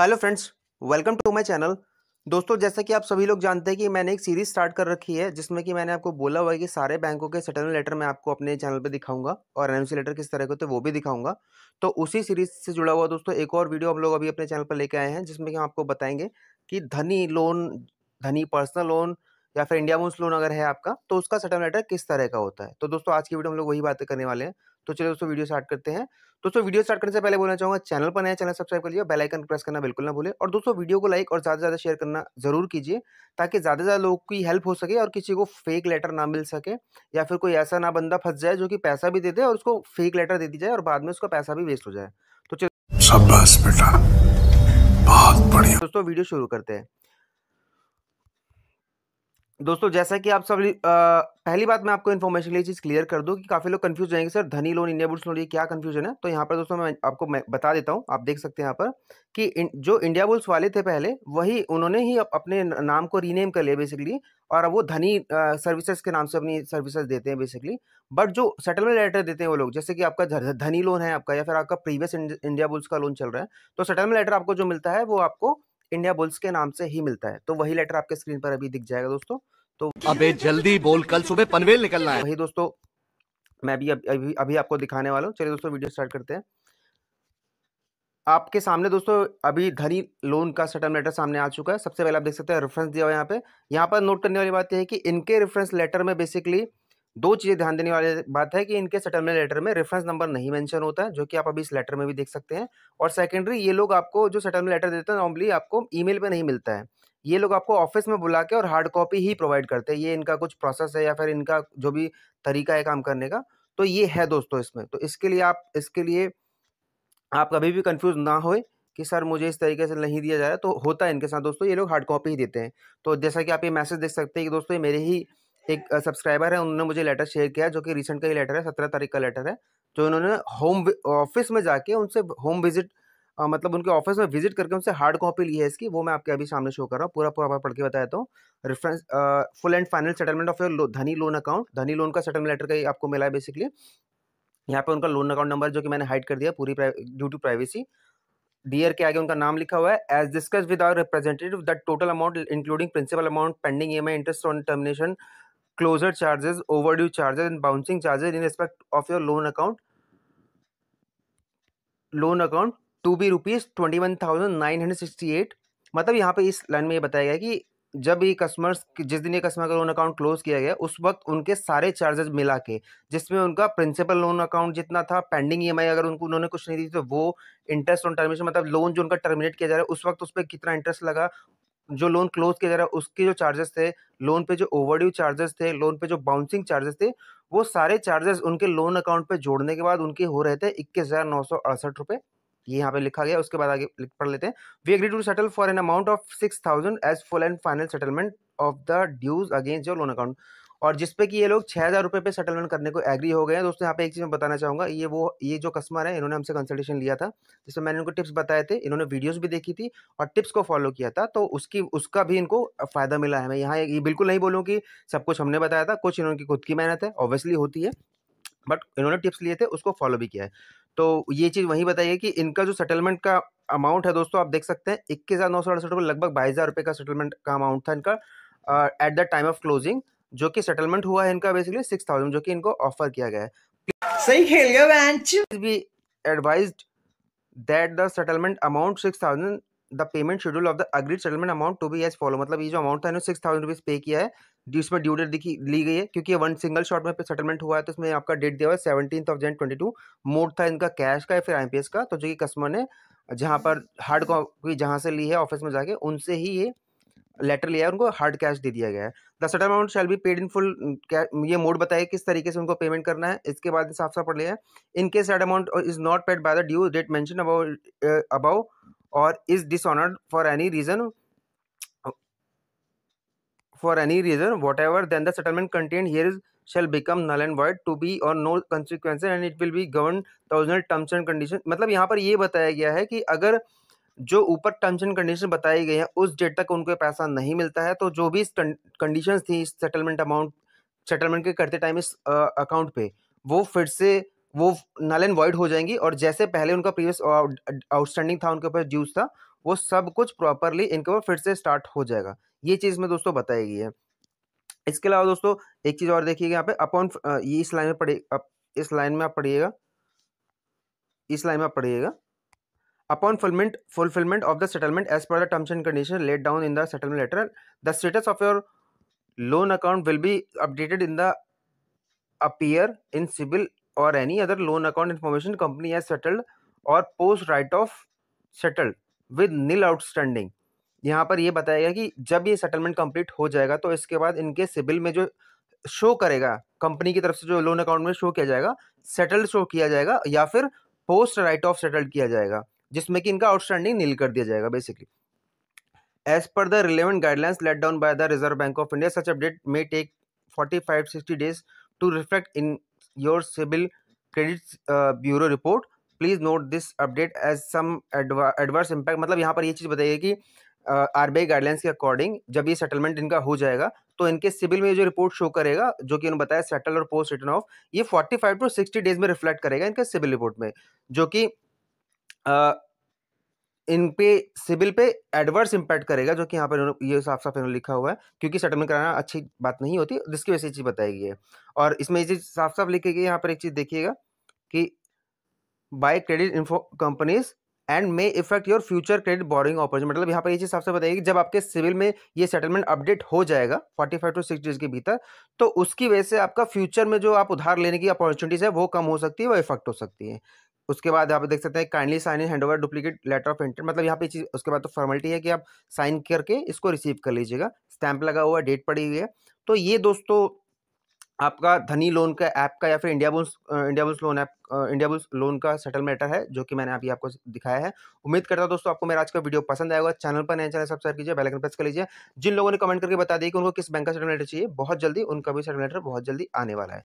Hello friends welcome to my channel दोस्तों जैसा कि आप सभी लोग जानते हैं कि मैंने एक सीरीज स्टार्ट कर रखी है जिसमें कि मैंने आपको बोला हुआ है कि सारे बैंकों के सेटलमेंट लेटर मैं आपको अपने चैनल पे दिखाऊंगा और एन लेटर किस तरह के होते हैं वो भी दिखाऊंगा तो उसी सीरीज से जुड़ा हुआ दोस्तों एक और वीडियो हम लोग अभी अपने चैनल पर लेके आए हैं जिसमें कि हम आपको बताएंगे कि धनी लोन धनी पर्सनल लोन या फिर इंडिया मोन्स लोन अगर है आपका तो उसका सेटल लेटर किस तरह का होता है तो दोस्तों आज की वीडियो हम लोग वही बातें करने वाले हैं तो चलिए दोस्तों वीडियो स्टार्ट करते हैं दोस्तों वीडियो स्टार्ट करने से पहले बोलना चाहूंगा चैनल पर नया चैनल सब्सक्राइब कर लीजिए बेल आइकन प्रेस करना बिल्कुल ना भूले और दोस्तों वीडियो को लाइक और ज़्यादा से ज़्यादा शेयर करना जरूर कीजिए ताकि ज़्यादा से ज़्यादा लोगों की हेल्प हो सके और किसी को फेक लेटर ना मिल सके या फिर कोई ऐसा ना बंदा फंस जाए जो कि पैसा भी दे दे और उसको फेक लेटर दे दी जाए और बाद में उसका पैसा भी वेस्ट हो जाए तो चलो बहुत बढ़िया दोस्तों वीडियो शुरू करते हैं दोस्तों जैसा कि आप सभी पहली बात मैं आपको इन्फॉर्मेशन ये लिए चीज़ क्लियर कर दूं कि काफ़ी लोग कंफ्यूज जाएंगे सर धनी लोन इंडिया बुल्स लोन ये क्या कंफ्यूजन है तो यहाँ पर दोस्तों मैं आपको मैं बता देता हूँ आप देख सकते हैं यहाँ पर कि इन, जो इंडिया बुल्स वाले थे पहले वही उन्होंने ही अपने नाम को रीनेम कर लिया बेसिकली और वो धनी सर्विसेज के नाम से अपनी सर्विसेज देते हैं बेसिकली बट जो सेटलमेंट लेटर देते हैं वो लोग जैसे कि आपका धनी लोन है आपका या फिर आपका प्रीवियस इंडिया बुल्स का लोन चल रहा है तो सेटलमेंट लेटर आपको जो मिलता है वो आपको इंडिया बुल्स के नाम से ही मिलता है तो वही लेटर आपके स्क्रीन पर अभी दिख जाएगा दोस्तों तो अबे जल्दी बोल कल सुबह पनवेल निकलना है वही दोस्तों मैं भी अभी अभी, अभी आपको दिखाने वाला हूँ चलिए दोस्तों वीडियो स्टार्ट करते हैं आपके सामने दोस्तों अभी धनी लोन का सटन लेटर सामने आ चुका है सबसे पहले आप देख सकते हैं रेफरेंस दिया हुआ यहाँ पे यहाँ पर नोट करने वाली बात यह है कि इनके रेफरेंस लेटर में बेसिकली दो चीज़ें ध्यान देने वाली बात है कि इनके सेटलमेंट लेटर में रेफरेंस नंबर नहीं मेंशन होता है जो कि आप अभी इस लेटर में भी देख सकते हैं और सेकेंडरी ये लोग आपको जो सेटलमेंट लेटर देते हैं नॉर्मली आपको ईमेल पे नहीं मिलता है ये लोग आपको ऑफिस में बुला के और हार्ड कॉपी ही प्रोवाइड करते हैं ये इनका कुछ प्रोसेस है या फिर इनका जो भी तरीका है काम करने का तो ये है दोस्तों इसमें तो इसके लिए आप इसके लिए आप कभी भी कन्फ्यूज़ ना हो कि सर मुझे इस तरीके से नहीं दिया जा रहा तो होता है इनके साथ दोस्तों ये लोग हार्ड कॉपी ही देते हैं तो जैसा कि आप ये मैसेज देख सकते हैं कि दोस्तों ये मेरे ही एक सब्सक्राइबर है उन्होंने मुझे लेटर शेयर किया जो कि रिसेंट का ही लेटर है सत्रह तारीख का लेटर है जो उन्होंने होम ऑफिस में जाके उनसे होम विजिट आ, मतलब उनके ऑफिस में विजिट करके उनसे हार्ड कॉपी ली है इसकी वो मैं आपके अभी सामने शो कर रहा हूँ पूरा पूरा पढ़ के बताया तो reference full and final settlement of your Dhani loan account Dhani loan का सेटलमेंट लेटर का ही आपको मिला है बेसिकली यहाँ पे उनका लोन अकाउंट नंबर जो कि मैंने हाइड कर दिया पूरी ड्यू टू प्राइवेसी डियर के आगे उनका नाम लिखा हुआ है as discuss with our representative that total amount including principal amount pending E M I interest on termination closer charges, overdue charges, and bouncing charges in respect of your loan account. Loan account to be rupees twenty one thousand nine hundred sixty eight मतलब यहाँ पे इस line में ये बताया गया कि जब ये कस्टमर्स जिस दिन ये कस्टमर का लोन अकाउंट क्लोज किया गया उस वक्त उनके सारे चार्जेस मिला के जिसमें उनका प्रिंसिपल लोन अकाउंट जितना था पेंडिंग ई e अगर उनको उन्होंने कुछ नहीं दी तो वो इंटरेस्ट ऑन टर्मिनेशन मतलब लोन जो उनका टर्मिनेट किया जा रहा है उस वक्त उस पर कितना इंटरेस्ट लगा जो लोन क्लोज किया जा रहा है उसके जो चार्जेस थे लोन पे जो ओवरड्यू चार्जेस थे लोन पे जो बाउंसिंग चार्जेस थे वो सारे चार्जेस उनके लोन अकाउंट पे जोड़ने के बाद उनके हो रहे थे इक्कीस हज़ार नौ सौ अड़सठ रुपए ये यहाँ पे लिखा गया उसके बाद आगे पढ़ लेते हैं we agree to settle for an amount of six thousand as full and final settlement of the dues against your loan account और जिसपे कि ये लोग छः हज़ार रुपये पे सेटलमेंट करने को एग्री हो गए हैं दोस्तों यहाँ पे एक चीज़ मैं बताना चाहूँगा ये वो ये जो कस्टमर है इन्होंने हमसे कंसल्टेशन लिया था जिसमें मैंने इनको टिप्स बताए थे इन्होंने वीडियोस भी देखी थी और टिप्स को फॉलो किया था तो उसकी उसका भी इनको फ़ायदा मिला है मैं यहाँ ये बिल्कुल नहीं बोलूँ कि सब कुछ हमने बताया था कुछ इन्होंने खुद की मेहनत है ऑब्वियसली होती है बट इन्होंने टिप्स लिए थे उसको फॉलो भी किया है तो ये चीज़ वहीं बताइए कि इनका जो सेटलमेंट का अमाउंट है दोस्तों आप देख सकते हैं इक्कीस हज़ार नौ सौ अड़सठ रुपये लगभग बाईस हज़ार रुपये का सेटलमेंट का अमाउंट था इनका at the time of closing जो कि सेटलमेंट हुआ है इनका बेसिकली सिक्स थाउजेंड जो कि इनको ऑफर किया गया है सही खेल गया bench be advise that the settlement amount six thousand the payment schedule of the agreed settlement amount to be as follow मतलब ये जो अमाउंट था सिक्स थाउजेंड रुपीज़ पे किया है जिसमें ड्यू डेट दिखी ली गई है क्योंकि वन सिंगल शॉट में सेटलमेंट हुआ है तो इसमें आपका डेट दिया हुआ है seventeen of Jan twenty two mode था इनका कैश का या फिर आईपीएस का तो जो कि कस्टमर ने जहाँ पर हार्ड कॉपी जहाँ से ली है ऑफिस में जाके उनसे ही ये लेटर लिया है उनको हार्ड कैश दे दिया गया है the settle amount shall be paid in full ये मोड बताया किस तरीके से उनको पेमेंट करना है इसके बाद साफ साफ पढ़ लिया in case said amount is not paid by the due date mention above above or is dishonoured for any reason for for any reason whatever then the settlement contained here is shall become null and void to be or no consequences and it will be governed thousand terms and condition मतलब यहाँ पर यह बताया गया है कि अगर जो ऊपर टर्म्स एंड कंडीशन बताई गई है उस डेट तक उनको पैसा नहीं मिलता है तो जो भी कंडीशन थी सेटलमेंट अमाउंट सेटलमेंट के करते टाइम इस अकाउंट पे वो फिर से वो नल एंड वॉइड हो जाएंगी और जैसे पहले उनका प्रीवियस आउटस्टैंडिंग था उनके ऊपर ड्यूज था वो सब कुछ प्रॉपरली इनके ऊपर फिर से स्टार्ट हो जाएगा ये चीज़ में दोस्तों बताई गई है इसके अलावा दोस्तों एक चीज़ और देखिएगा यहाँ पे अपॉन इस लाइन में पढ़े इस लाइन में आप पढ़िएगा इस लाइन में आप पढ़िएगा upon fulfilment fulfilment of the settlement as per the terms and condition laid down in the settlement letter the status of your loan account will be updated in the appear in CIBIL or any other loan account information company as settled or post write off settled with nil outstanding यहाँ पर यह बताया गया कि जब ये settlement complete हो जाएगा तो इसके बाद इनके सिविल में जो शो करेगा कंपनी की तरफ से जो लोन अकाउंट में शो किया जाएगा सेटल्ड शो किया जाएगा या फिर पोस्ट राइट ऑफ सेटल्ड किया जाएगा जिसमें कि इनका आउटस्टैंडिंग नील कर दिया जाएगा basically as per the relevant guidelines laid down by the Reserve Bank of India such update may take forty five sixty days to reflect in your CIBIL credit bureau report please note this update as some adverse impact मतलब यहाँ पर ये चीज़ बताइए कि R B I guidelines के according जब ये सेटलमेंट इनका हो जाएगा तो इनके सिविल में जो रिपोर्ट शो करेगा जो कि उन्होंने बताया सेटल और पोस्ट रिटर्न ऑफ ये forty five to sixty days में रिफ्लेक्ट करेगा इनके सिविल रिपोर्ट में जो कि इन पे सिविल पे एडवर्स इम्पैक्ट करेगा जो कि यहाँ पर ये साफ साफ इन्होंने लिखा हुआ है क्योंकि सेटलमेंट कराना अच्छी बात नहीं होती जिसकी वजह से चीज़ बताई गई है और इसमें ये चीज़ साफ साफ लिखी गई यहाँ पर एक चीज़ देखिएगा कि by credit info companies and may affect your future credit borrowing opportunity मतलब यहाँ पर ये चीज़ साफ साफ बताइए कि जब आपके सिविल में ये सेटलमेंट अपडेट हो जाएगा forty five to six days के भीतर तो उसकी वजह से आपका फ्यूचर में जो आप उधार लेने की अपॉर्चुनिटीज़ है वो कम हो सकती है वो इफेक्ट हो सकती है उसके बाद यहाँ पे देख सकते हैं kindly sign in hand over duplicate letter of inter मतलब यहाँ पे चीज़ उसके बाद तो फॉर्मेलिटी है कि आप साइन करके इसको रिसीव कर लीजिएगा स्टैंप लगा हुआ डेट पड़ी हुई है तो ये दोस्तों आपका धनी लोन का ऐप का या फिर Indiabulls Indiabulls loan app Indiabulls loan का सेटल मैटर है जो कि मैंने अभी आपको दिखाया है उम्मीद करता हूँ दोस्तों आपको मेरा आज का वीडियो पसंद आएगा चैनल पर नए चैनल सब्सक्राइब कीजिए बेल आइकन प्रेस कर लीजिए जिन लोगों ने कमेंट करके बता दिया कि उनको किस बैंक का सेटल मैटर चाहिए बहुत जल्दी उनका भी सेटल मैटर बहुत जल्दी आने वाला है